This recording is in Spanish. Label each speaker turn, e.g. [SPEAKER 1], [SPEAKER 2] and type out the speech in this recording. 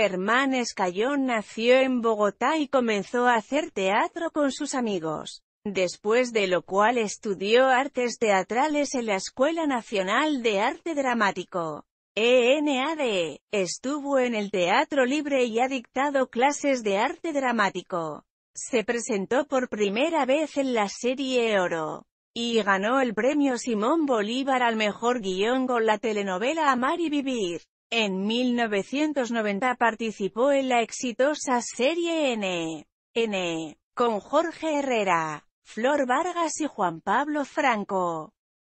[SPEAKER 1] Germán Escayón nació en Bogotá y comenzó a hacer teatro con sus amigos, después de lo cual estudió artes teatrales en la Escuela Nacional de Arte Dramático. ENAD, estuvo en el Teatro Libre y ha dictado clases de arte dramático. Se presentó por primera vez en la serie Oro y ganó el premio Simón Bolívar al mejor guión con la telenovela Amar y Vivir. En 1990 participó en la exitosa serie N. N. con Jorge Herrera, Flor Vargas y Juan Pablo Franco.